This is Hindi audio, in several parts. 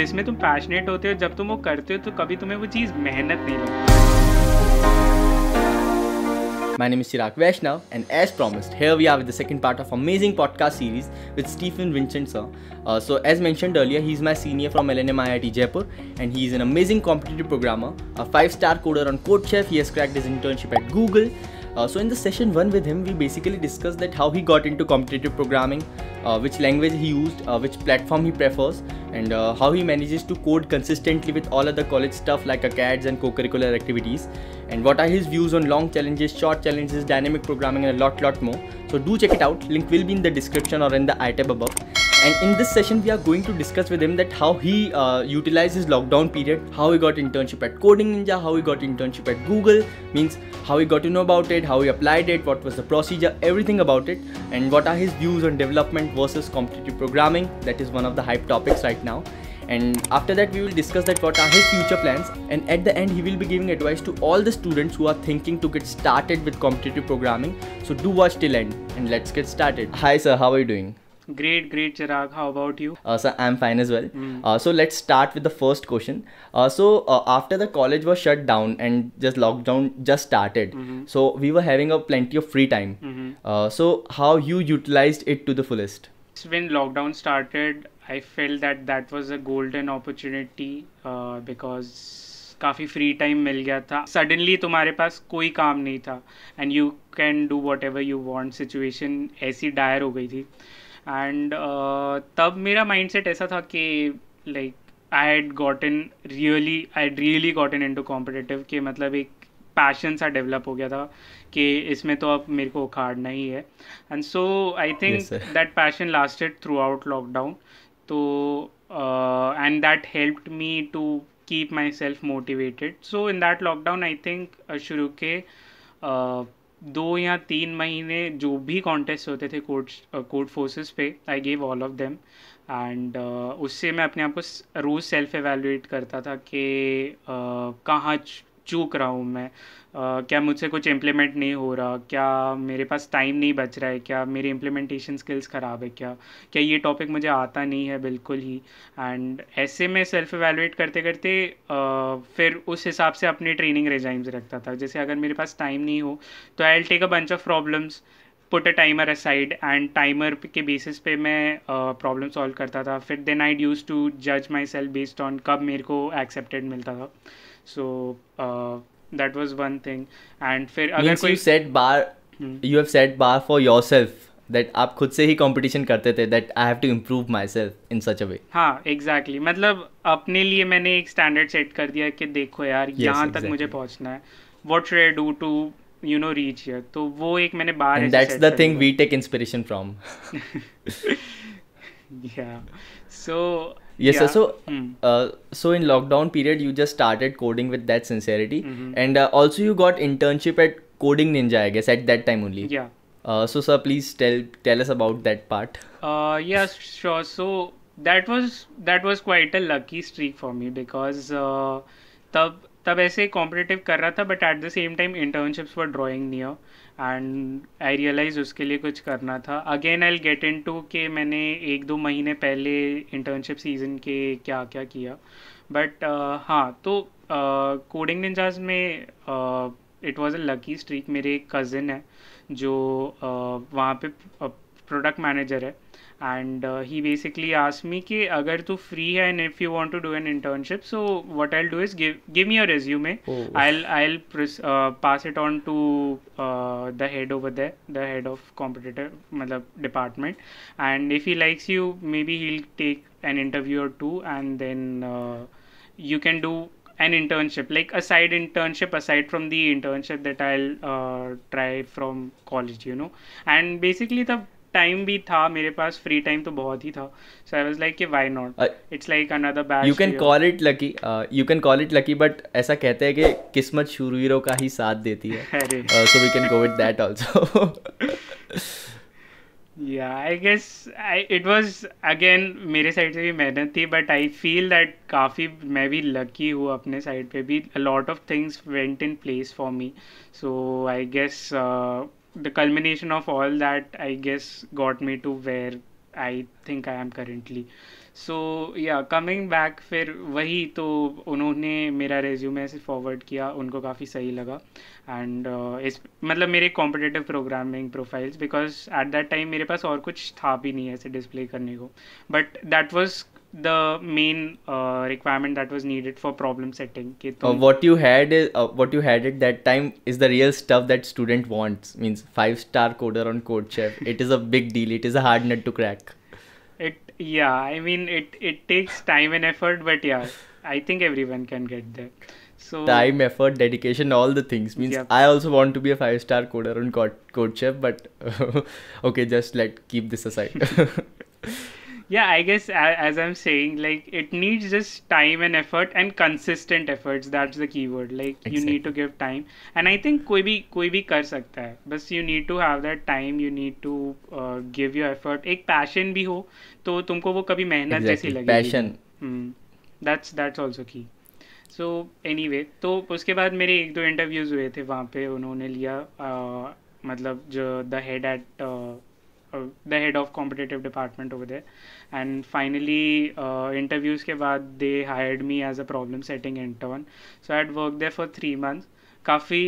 जिसमें तुम पैशनेट होते हो जब तुम वो करते हो तो कभी तुम्हें वो चीज़ मेहनत नहीं लगती My name is Chirag Vaishnav, and as promised, here we are with the second part of amazing podcast series with Stephen Vincent sir. Uh, so, as mentioned earlier, he is my senior from LNM IIT Jaipur, and he is an amazing competitive programmer, a five-star coder on CodeChef. He has cracked his internship at Google, Uh, so in the session one with him, we basically discussed that how he got into competitive programming, uh, which language he used, uh, which platform he prefers, and uh, how he manages to code consistently with all other college stuff like ACADS and co-curricular activities, and what are his views on long challenges, short challenges, dynamic programming, and a lot, lot more. So do check it out. Link will be in the description or in the item above and in this session we are going to discuss with him that how he uh, utilized his lockdown period how he got internship at coding ninja how he got internship at google means how he got to know about it how he applied it what was the procedure everything about it and what are his views on development versus competitive programming that is one of the hype topics right now and after that we will discuss that what are his future plans and at the end he will be giving advice to all the students who are thinking to get started with competitive programming so do watch till end and let's get started hi sir how are you doing Great, great, Chirag. How about you? Uh, I'm fine as well. Mm. Uh, so let's start with the first question. Uh, so uh, after the college was shut down and just lockdown just started, mm-hmm. so we were having a plenty of free time. Mm-hmm. Uh, so how you utilized it to the fullest? When lockdown started, I felt that that was a golden opportunity uh, because काफ़ी फ्री टाइम मिल गया था सडनली तुम्हारे पास कोई काम नहीं था and you can do whatever you want situation ऐसी डायर हो गई थी एंड uh, तब मेरा माइंडसेट ऐसा था कि like I had gotten really I had really gotten into competitive कि मतलब एक पैशन सा डेवलप हो गया था कि इसमें तो अब मेरे को उखाड़ना ही है and so I think that passion lasted throughout lockdown तो and that helped me to keep myself motivated so in that lockdown I think शुरू के uh, दो या तीन महीने जो भी कॉन्टेस्ट होते थे कोर्ट कोर्ट फोर्सेस पे I gave all of them and उससे मैं अपने आप को रोज़ सेल्फ एवेलुएट करता था कि uh, कहाँ चूक रहा हूँ मैं uh, क्या मुझसे कुछ इम्प्लीमेंट नहीं हो रहा क्या मेरे पास टाइम नहीं बच रहा है क्या मेरी इम्प्लीमेंटेशन स्किल्स ख़राब है क्या क्या ये टॉपिक मुझे आता नहीं है बिल्कुल ही एंड ऐसे में सेल्फ एवेलुएट करते करते uh, फिर उस हिसाब से अपनी ट्रेनिंग रेजाइम्स रखता था जैसे अगर मेरे पास टाइम नहीं हो तो I'll take a bunch of problems put a timer aside and timer के बेसिस पे मैं प्रॉब्लम uh, सॉल्व करता था फिर देन आई यूज़ टू जज माई सेल्फ बेस्ड ऑन कब मेरे को एक्सेप्टेड मिलता था so that was one thing and फिर अगर कोई set bar you have set bar for yourself that आप खुद से ही कंपटीशन करते थे that I have to improve myself in such a way हाँ एग्जैक्टली exactly. मतलब अपने लिए मैंने एक स्टैंडर्ड सेट कर दिया कि देखो यार yes, यहाँ exactly. तक मुझे पहुँचना है what should I do to you know reach here तो वो एक मैंने bar that's the thing we take inspiration from yeah so yes yeah. sir so mm. uh, so in lockdown period you just started coding with that sincerity mm-hmm. and uh, also you got internship at coding ninja i guess at that time only yeah uh, so sir please tell tell us about that part uh yes yeah, sure so that was that was quite a lucky streak for me because uh, तब तब ऐसे कॉम्पिटिटिव कर रहा था but at the same time internships were drawing near and I realize उसके लिए कुछ करना था again I get into के मैंने एक दो महीने पहले इंटर्नशिप सीजन के क्या क्या किया बट uh, हाँ तो कोडिंग uh, निंजाज में it was a lucky streak मेरे एक कज़िन है जो uh, वहाँ पे प्रोडक्ट uh, मैनेजर है and uh, he basically asked me ki agar tu free and if you want to do an internship so what i'll do is give give me a resume oh. i'll i'll uh, pass it on to uh, the head over there the head of competitive matlab, department and if he likes you maybe he'll take an interview or two and then you can do an internship like a side internship aside from the internship that i'll try from college you know and basically the time भी था मेरे पास फ्री टाइम तो बहुत ही था सो आई वाज लाइक कि why not it's like another batch you can call it lucky you can call it lucky but ऐसा कहते हैं कि किस्मत शूरवीरों का ही साथ देती है so we can go with that also या I guess I it was again मेरे साइड से भी मेहनत थी बट आई फील दैट काफ़ी मैं भी लकी हूँ अपने साइड पे भी a lot of things went in place for me so I guess the culmination of all that i guess got me to where I think I am currently so yeah coming back फिर वही तो उन्होंने मेरा रेज्यूम ऐसे फॉरवर्ड किया उनको काफ़ी सही लगा एंड uh, इस मतलब मेरे competitive programming profiles because at that time मेरे पास और कुछ था भी नहीं ऐसे डिस्प्ले करने को but that was the main uh, requirement that was needed for problem setting. Uh, what you had is uh, what you had at that time is the real stuff that student wants. Means five star coder on CodeChef. it is a big deal. It is a hard nut to crack. It yeah. I mean it it takes time and effort, but yeah, I think everyone can get there. So time, effort, dedication, all the things. Means yep. I also want to be a five star coder on Code CodeChef, but okay, just let like, keep this aside. yeah i guess as i'm saying like it needs just time and effort and consistent efforts that's the key word like exactly. you need to give time and i think कोई भी कोई भी कर सकता है you need to have that time you need to uh, give your effort एक passion भी हो तो तुमको वो कभी मेहनत exactly. जैसी लगेगी hmm. that's that's also key so anyway तो उसके बाद मेरे एक दो इंटरव्यूज हुए थे वहाँ पे उन्होंने लिया uh, मतलब जो the head at the head of competitive department over there and finally uh, interviews ke baad they hired me as a problem setting intern so i had worked there for 3 months काफ़ी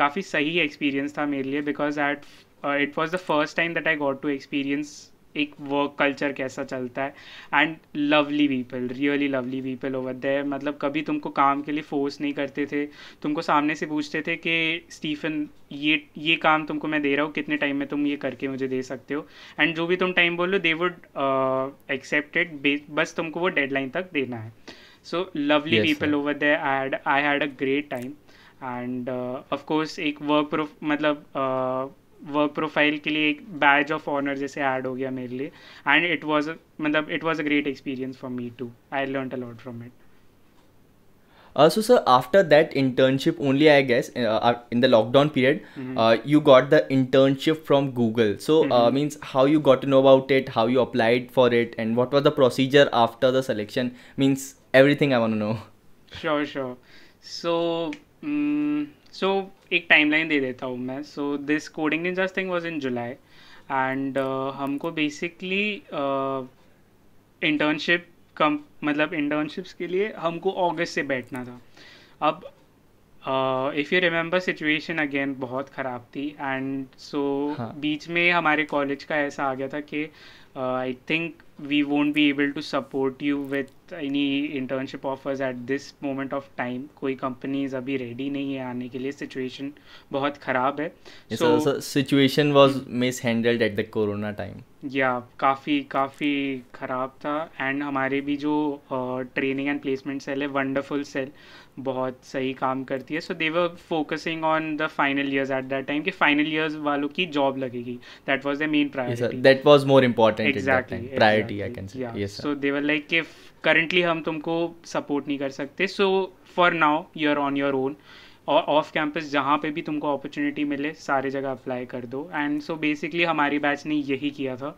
काफ़ी सही एक्सपीरियंस था मेरे लिए because at it was the first time that I got to experience एक वर्क कल्चर कैसा चलता है and lovely people really lovely people over there मतलब कभी तुमको काम के लिए फोर्स नहीं करते थे तुमको सामने से पूछते थे कि स्टीफन ये ये काम तुमको मैं दे रहा हूँ कितने टाइम में तुम ये करके मुझे दे सकते हो एंड जो भी तुम टाइम बोलो दे वुड एक्सेप्टेड बस तुमको वो डेडलाइन तक देना है so lovely people over there I had a great time and of course एक वर्क प्रूफ मतलब uh, वर्क प्रोफाइल के लिए एक बैज ऑफ ऑनर जैसे ऐड हो गया मेरे लिए एंड इट वाज मतलब it was a great experience for me too I learn a lot from it so sir after that internship only I guess in the lockdown period you got the internship from Google so means how you got know about it how you applied for it and what was the procedure after the selection means everything I want know sure sure so so so, एक टाइमलाइन दे देता हूँ मैं so this coding in just thing was in July and हमको बेसिकली इंटर्नशिप कम मतलब इंटर्नशिप्स के लिए हमको अगस्त से बैठना था अब if you remember situation again बहुत ख़राब थी एंड सो so, हाँ. बीच में हमारे कॉलेज का ऐसा आ गया था कि I uh, think we won't be able to support you with any internship offers at this moment of time कोई कंपनीज अभी रेडी नहीं है आने के लिए सिचुएशन बहुत ख़राब है situation was mishandled at the corona time yeah काफ़ी काफ़ी ख़राब था एंड हमारे भी जो ट्रेनिंग एंड प्लेसमेंट सेल है वंडरफुल सेल बहुत सही काम करती है so they were focusing on the final years at that time कि फाइनल ईयर्स वालों की जॉब लगेगी that was the main priority that was more important exactly priority I can say so they were like if currently हम तुमको सपोर्ट नहीं कर सकते so for now you are on your own और ऑफ कैंपस जहाँ पे भी तुमको अपॉर्चुनिटी मिले सारे जगह अप्लाई कर दो एंड सो बेसिकली हमारी बैच ने यही किया था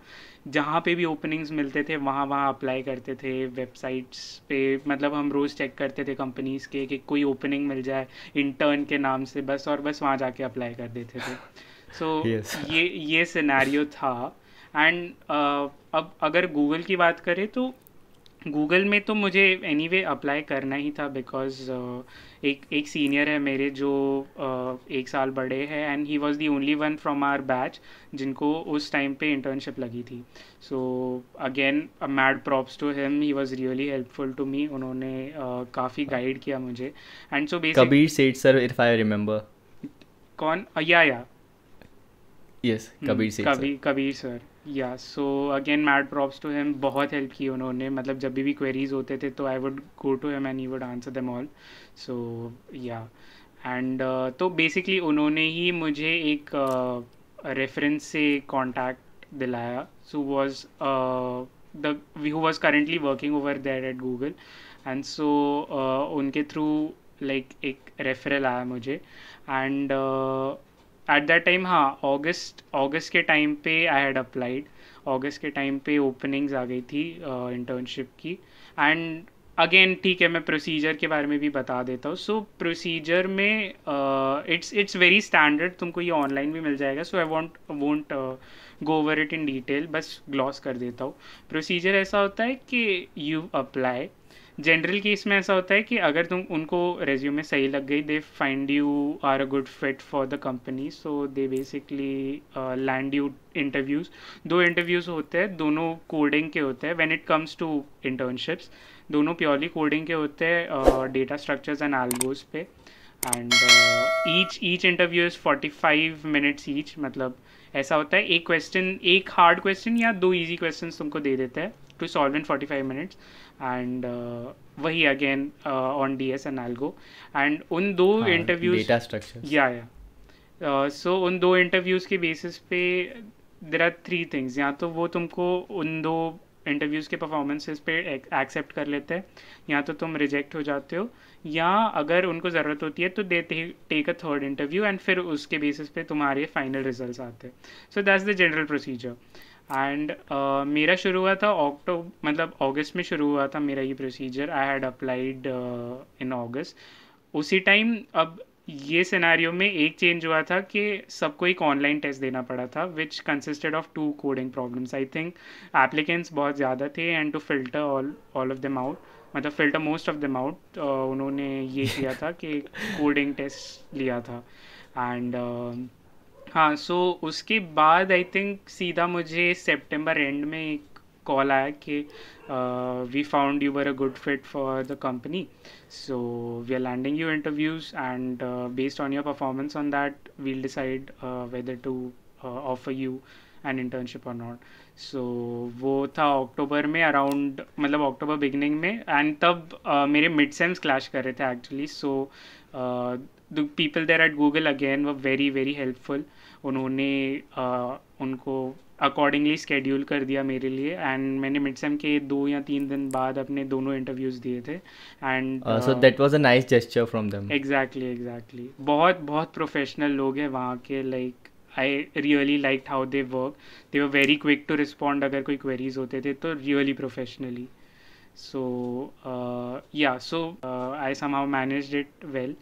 जहाँ पे भी ओपनिंग्स मिलते थे वहाँ वहाँ अप्लाई करते थे वेबसाइट्स पे मतलब हम रोज़ चेक करते थे कंपनीज़ के कि कोई ओपनिंग मिल जाए इंटर्न के नाम से बस और बस वहाँ जाके अप्लाई कर देते थे सो so, yes. ये ये सिनेरियो था एंड uh, अब अगर गूगल की बात करें तो गूगल में तो मुझे एनी वे अप्लाई करना ही था बिकॉज uh, एक एक सीनियर है मेरे जो uh, एक साल बड़े हैं and he was the only one from our batch जिनको उस टाइम पे इंटर्नशिप लगी थी so again mad props to him he was really helpful to me उन्होंने uh, काफ़ी गाइड किया मुझे एंड सो बेसिक कबीर सेठ सर इफ आई रिमेंबर कौन या या यस कबीर hmm, सेठ Kabir Kabir sir yeah so again mad props to him बहुत हेल्प की उन्होंने मतलब जब भी क्वेरीज होते थे तो I would go to him and he would answer them all so yeah and तो बेसिकली उन्होंने ही मुझे एक रेफरेंस uh, से कॉन्टैक्ट दिलाया so was the who was currently working over there at Google and so उनके थ्रू लाइक एक रेफरल आया मुझे and uh, at that time हाँ ऑगस्ट ऑगस्ट के टाइम पे आई हैड अप्लाइड ऑगस्ट के टाइम पे ओपनिंग्स आ गई थी इंटर्नशिप uh, की एंड अगेन ठीक है मैं प्रोसीजर के बारे में भी बता देता हूँ सो प्रोसीजर में इट्स इट्स वेरी स्टैंडर्ड तुमको ये ऑनलाइन भी मिल जाएगा so I want won't go over it in detail बस ग्लॉस कर देता हूँ प्रोसीजर ऐसा होता है कि यू अप्लाई जनरल केस में ऐसा होता है कि अगर तुम उनको रेज्यूमे सही लग गई they find you are a good fit for the company so they basically land you interviews दो इंटरव्यूज़ होते हैं दोनों कोडिंग के होते हैं when it comes to internships दोनों प्योरली कोडिंग के होते हैं डेटा स्ट्रक्चर्स एंड एल्बोज पे and each each interview is forty five minutes each मतलब ऐसा होता है एक क्वेश्चन एक हार्ड क्वेश्चन या दो इजी क्वेश्चन तुमको दे देता है to solve in forty five minutes and वही again on D S and algo and उन दो इंटरव्यूज या या सो उन दो इंटरव्यूज़ के बेसिस पे देर आर थ्री थिंग्स या तो वो तुमको उन दो इंटरव्यूज़ के परफॉर्मेंसेस पे एक्सेप्ट कर लेते हैं या तो तुम रिजेक्ट हो जाते हो या अगर उनको ज़रूरत होती है तो they take a third interview and फिर उसके बेसिस पे तुम्हारे फाइनल रिजल्ट आते हैं so that's the general procedure and मेरा शुरू हुआ था ऑक्टो मतलब अगस्त में शुरू हुआ था मेरा ये procedure I had applied in August उसी टाइम अब ये सिनेरियो में एक चेंज हुआ था कि सबको एक ऑनलाइन टेस्ट देना पड़ा था which consisted of two coding problems I think applicants बहुत ज़्यादा थे and to filter all all of them out मतलब filter most of them out उन्होंने ये किया था कि कोडिंग टेस्ट लिया था एंड uh, हाँ सो उसके बाद आई थिंक सीधा मुझे सेप्टेम्बर एंड में एक कॉल आया कि we found you were a good fit for the company so we are landing you interviews and based on your performance on that we'll decide whether to offer you and internship or not so वो था अक्टूबर में अराउंड मतलब अक्टूबर बिगनिंग में एंड तब uh, मेरे मिड सेम्स क्लैश कर रहे थे actually so the people there at Google again were very very helpful उन्होंने uh, उनको अकॉर्डिंगली स्केड्यूल कर दिया मेरे लिए एंड मैंने मिड सेम के दो या तीन दिन बाद अपने दोनों इंटरव्यूज दिए थे and so that was a nice gesture from them exactly exactly बहुत बहुत प्रोफेशनल लोग हैं वहाँ के like I really like how they work they were very quick to respond अगर कोई क्वेरीज होते थे तो really professionally so yeah so I somehow manage it well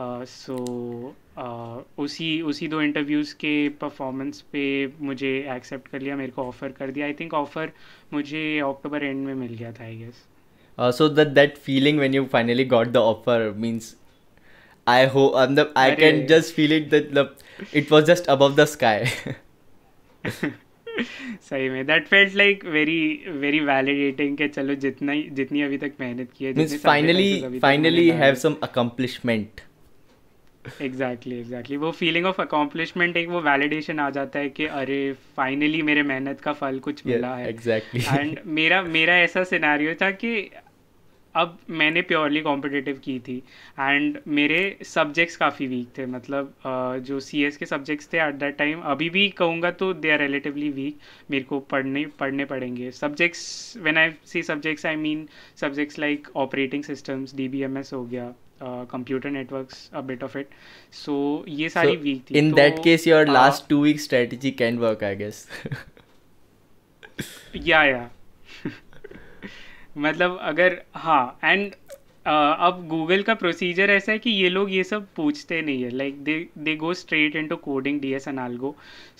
so uh, so, uh, उसी उसी दो इंटरव्यूज़ के परफॉर्मेंस पे मुझे एक्सेप्ट कर लिया मेरे को ऑफ़र कर दिया आई थिंक ऑफ़र मुझे अक्टूबर एंड में मिल गया था I guess so that that feeling when you finally got the offer means I हो मतलब I can just feel it that it was just above the sky सही में that felt like very very validating के चलो जितना जितनी अभी तक मेहनत की है finally finally have some accomplishment exactly exactly वो फीलिंग ऑफ अकॉम्प्लिशमेंट एक वो वैलिडेशन आ जाता है कि अरे फाइनली मेरे मेहनत का फल कुछ मिला है एग्जैक्टली एंड मेरा मेरा ऐसा सिनेरियो था कि अब मैंने प्योरली कॉम्पिटिटिव की थी एंड मेरे सब्जेक्ट्स काफ़ी वीक थे मतलब जो सी एस के सब्जेक्ट्स थे एट दैट टाइम अभी भी कहूँगा तो दे आर रिलेटिवली वीक मेरे को पढ़ने पढ़ने पड़ेंगे subjects when I C subjects I mean subjects like operating systems D B M S हो गया computer networks a bit of it so ये सारी वीक थी in that case your last two week strategy can work I guess yeah yeah मतलब अगर हाँ एंड uh, अब गूगल का प्रोसीजर ऐसा है कि ये लोग ये सब पूछते नहीं है like they they go straight into coding D S N algo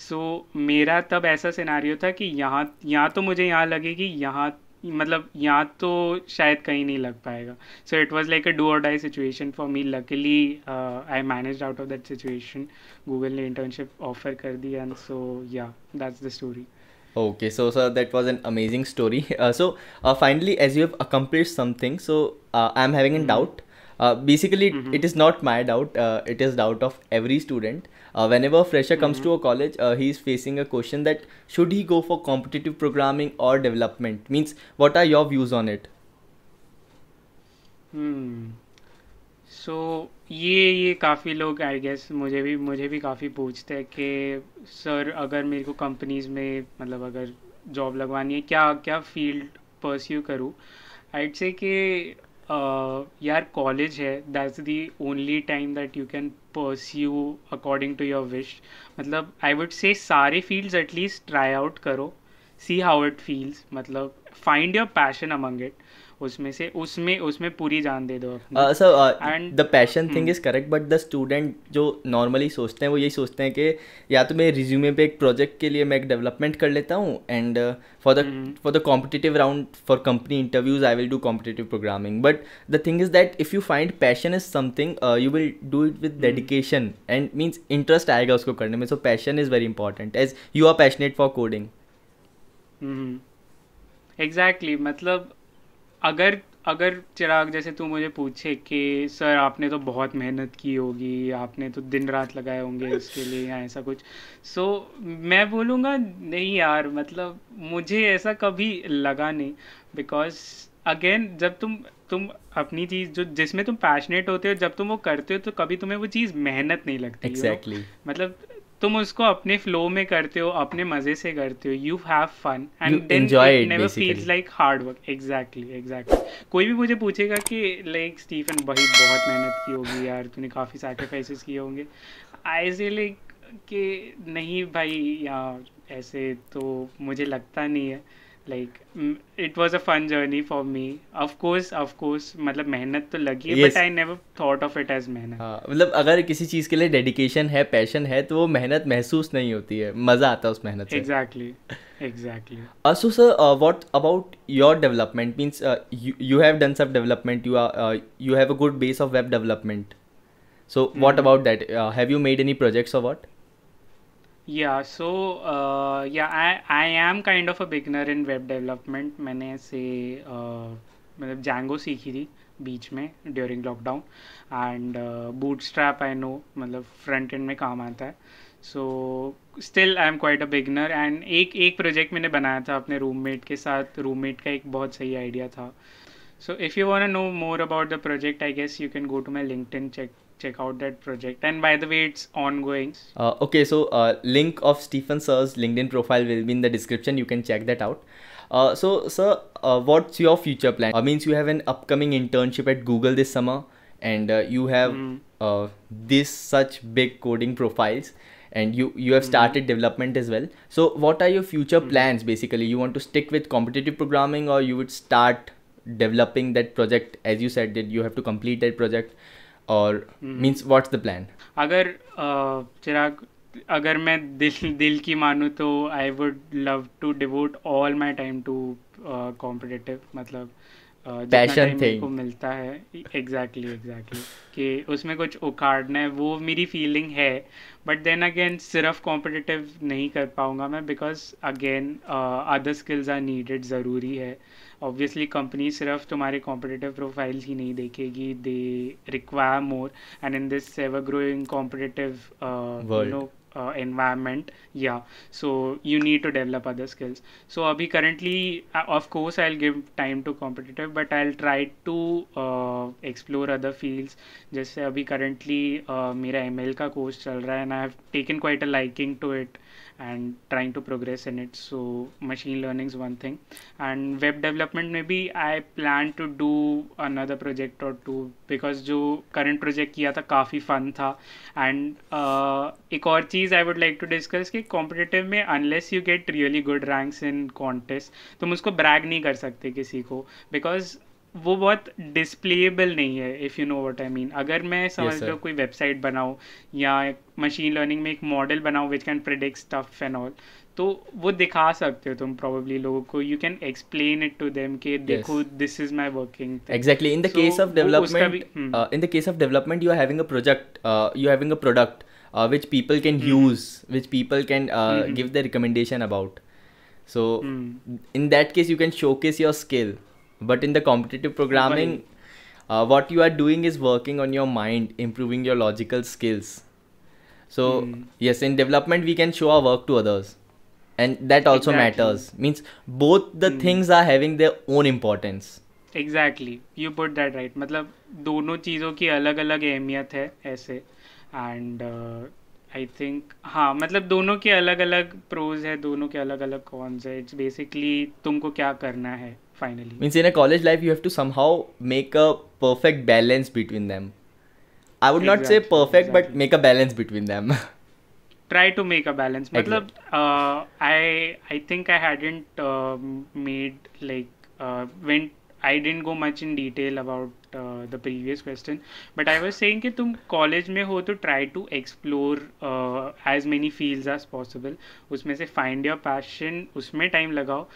so मेरा तब ऐसा सिनारियो था कि यहाँ यहाँ तो मुझे यहाँ लगे कि यहाँ मतलब यहाँ तो शायद कहीं नहीं लग पाएगा so it was like a do or die situation for me luckily I manage out of that situation Google ने इंटर्नशिप ऑफर कर दी and so yeah that the story okay so sir that was an amazing story so finally as you have accomplish something so I am having an doubt Uh, basically, mm-hmm. it is not my doubt. Uh, it is doubt of every student. Uh, whenever a fresher mm-hmm. comes to a college, he is facing a question that should he go for competitive programming or development? Means, what are your views on it? Hmm. So so, ये ये काफ़ी लोग आई गेस मुझे भी मुझे भी काफ़ी पूछते हैं कि सर अगर मेरे को कंपनीज़ में मतलब अगर जॉब लगवानी है क्या क्या फील्ड परस्यू करूँ आइट से कि यार कॉलेज है that's the only time that you can pursue according to your wish मतलब आई वुड से सारे फील्ड्स एटलीस्ट ट्राई आउट करो सी हाउ इट फील्स मतलब find your passion among it उसमें से उसमें उसमें पूरी जान दे दो sir and the passion thing is correct but the student जो नॉर्मली सोचते हैं वो यही सोचते हैं कि या तो मैं रिज्यूमे पे एक प्रोजेक्ट के लिए मैं एक डेवलपमेंट कर लेता हूँ and for the for the competitive round for company interviews I will do competitive programming but the thing is that if you find passion is something you will do it with dedication and means interest आएगा उसको करने में so passion is very important as you are passionate for coding exactly मतलब अगर अगर चिराग जैसे तू मुझे पूछे कि सर आपने तो बहुत मेहनत की होगी आपने तो दिन रात लगाए होंगे इसके लिए या ऐसा कुछ सो so, मैं बोलूँगा नहीं यार मतलब मुझे ऐसा कभी लगा नहीं बिकॉज अगेन जब तुम तुम अपनी चीज़ जो जिसमें तुम पैशनेट होते हो जब तुम वो करते हो तो कभी तुम्हें वो चीज़ मेहनत नहीं लगती एग्जैक्टली exactly. मतलब तुम उसको अपने फ्लो में करते हो अपने मजे से करते हो you have fun and never feels like hard work exactly exactly कोई भी मुझे पूछेगा कि लाइक स्टीफन भाई बहुत मेहनत की होगी यार तूने काफ़ी सैक्रिफाइसेस किए होंगे आई से लाइक कि नहीं भाई यार ऐसे तो मुझे लगता नहीं है like mm, it was a fun journey for me of course of course matlab mehnat to lagi hai but i never thought of it as mehnat ha matlab agar kisi cheez ke liye dedication hai passion hai to wo mehnat mehsoos nahi hoti hai maza aata hai us mehnat se exactly exactly also uh, what about your development means uh, you, you have done some development you are uh, you have a good base of web development so what hmm. about that have you made any projects or what yeah so yeah I am kind of a beginner in web development मैंने से uh, मतलब जैंगो सीखी थी बीच में during lockdown and bootstrap I know मतलब फ्रंट एंड में काम आता है so still I am quite a beginner and एक एक प्रोजेक्ट मैंने बनाया था अपने रूममेट के साथ रूममेट का एक बहुत सही आइडिया था so if you want know more about the project I guess you can go to my LinkedIn check check out that project. And by the way, it's ongoing. Uh, okay, so uh, link of Stephen Sir's LinkedIn profile will be in the description. You can check that out. Uh, so, sir, uh, what's your future plan? Uh, means you have an upcoming internship at Google this summer, and uh, you have mm. this such big coding profiles, and you you have hmm. started development as well. So, what are your future mm. plans? Basically, you want to stick with competitive programming, or you would start developing that project as you said that you have to complete that project और मीन्स व्हाट्स द प्लान अगर चिराग अगर मैं दिल दिल की मानूँ तो I would love to devote all my time to competitive मतलब पैशन uh, को मिलता है एग्जैक्टली exactly, एग्जैक्टली exactly. कि उसमें कुछ उखाड़ना है वो मेरी फीलिंग है बट देन अगेन सिर्फ कॉम्पिटिटिव नहीं कर पाऊंगा मैं because again other skills are needed ज़रूरी है ऑब्वियसली कंपनी सिर्फ तुम्हारे कॉम्पिटेटिव प्रोफाइल्स ही नहीं देखेगी they require more and in this ever growing competitive environment या so you need to develop other skills so अभी currently of course I give time to competitive but I try to explore other fields जैसे अभी करेंटली uh, मेरा एम एल का कोर्स चल रहा है and I have taken quite a liking to it and trying to progress in it so machine learning is one thing and web development maybe i plan to do another project or two because jo current project kiya tha kafi fun tha and uh, ek aur cheez i would like to discuss ki competitive mein unless you get really good ranks in contest tum usko brag nahi kar sakte kisi ko because वो बहुत डिस्प्लेबल नहीं है if you know what I mean अगर मैं समझ yes, कोई वेबसाइट बनाऊँ या एक मशीन लर्निंग में एक मॉडल बनाऊँ which can predict stuff and all तो वो दिखा सकते हो तुम प्रोबेबली लोगों को you can explain it to them कि देखो this is my working exactly in the case of development in the case of development you are having a project you having a product which people can use which people can give the recommendation about so in that case you can showcase your skill but in the competitive programming uh, what you are doing is working on your mind improving your logical skills so mm. yes in development we can show our work to others and that also exactly. matters means both the mm. things are having their own importance exactly you put that right मतलब दोनों चीज़ों की अलग अलग अहमियत है ऐसे एंड आई थिंक हाँ मतलब दोनों के अलग अलग प्रोज है दोनों के अलग अलग कॉन्स है इट्स बेसिकली तुमको क्या करना है finally means in a college life you have to somehow make a perfect balance between them i would exactly, not say perfect exactly. but make a balance between them try to make a balance exactly. matlab uh, i i think i hadn't uh, made like uh, went i didn't go much in detail about the previous question but I was saying कि तुम कॉलेज में हो तो try to explore as many field as possible उसमें से फाइंड योर पैशन उसमें टाइम लगाओ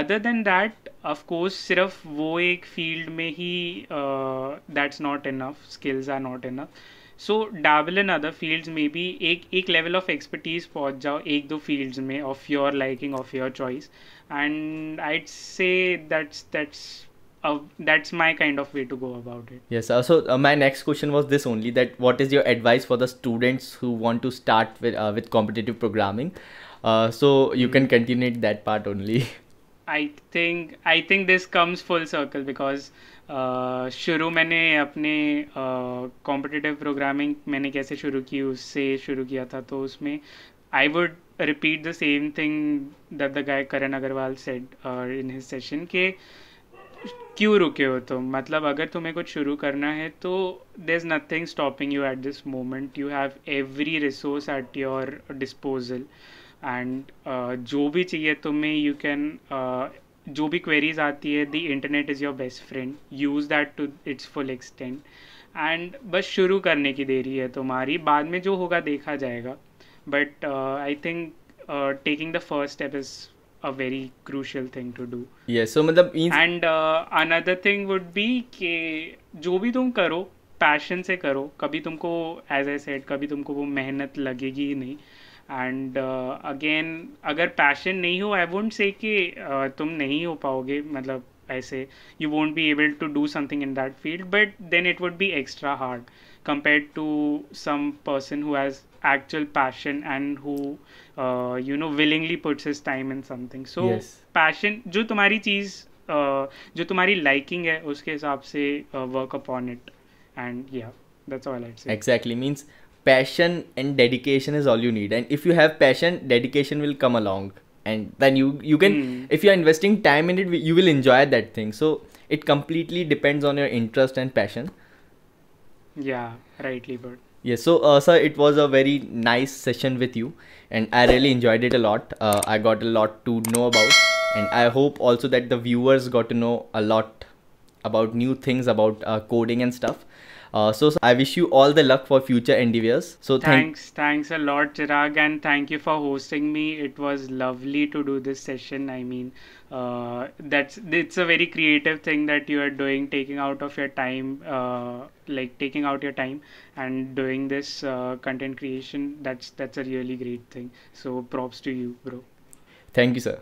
अदर देन दैट ऑफकोर्स सिर्फ वो एक फील्ड में ही that's not enough skills are not enough so dabble in other fields में भी एक एक लेवल ऑफ एक्सपर्टीज पहुंच जाओ एक दो फील्ड्स में of your liking of your choice and I'd say that's that's uh, that's my kind of way to go about it yes uh, so uh, my next question was this only that what is your advice for the students who want to start with uh, with competitive programming uh, so you mm. can continue that part only i think i think this comes full circle because uh, शुरू मैंने अपने कॉम्पिटिटिव प्रोग्रामिंग मैंने कैसे शुरू की उससे शुरू किया था तो उसमें I would repeat the same thing that the guy Karan Agarwal said in his session के uh, क्यों रुके हो तुम मतलब अगर तुम्हें कुछ शुरू करना है तो there is nothing stopping you at this moment you have every resource at your disposal and जो भी चाहिए तुम्हें यू कैन uh, जो भी क्वेरीज आती है the internet is your best friend use that to its full extend and बस शुरू करने की देरी है तुम्हारी बाद में जो होगा देखा जाएगा but I think taking the first step is a very crucial thing to do yes so matlab मतलब means and uh, another thing would be कि जो भी तुम करो पैशन से करो कभी तुमको एज आई सेड कभी तुमको वो मेहनत लगेगी ही नहीं एंड अगेन uh, अगर पैशन नहीं हो आई वोंट से कि uh, तुम नहीं हो पाओगे मतलब ऐसे you won't be able to do something in that field but then it would be extra hard compared to some person who has actual passion and who uh, you know willingly puts his time in something so passion जो तुम्हारी चीज uh, जो तुम्हारी liking है Uske hisab se uh, work upon it and yeah that's all I'd say exactly means passion and dedication is all you need and if you have passion dedication will come along and then you you can mm. if you're investing time in it you will enjoy that thing so it completely depends on your interest and passion yeah, right, Liebert. yeah, so uh, sir, it was a very nice session with you, and I really enjoyed it a lot. Uh, I got a lot to know about, and I hope also that the viewers got to know a lot about new things about uh, coding and stuff. Uh, so, so, I wish you all the luck for future endeavors. So thanks, thanks a lot, Chirag, and thank you for hosting me. It was lovely to do this session. I mean, uh, that's it's a very creative thing that you are doing taking out of your time uh, like taking out your time and doing this uh, content creation that's that's a really great thing so props to you bro thank you sir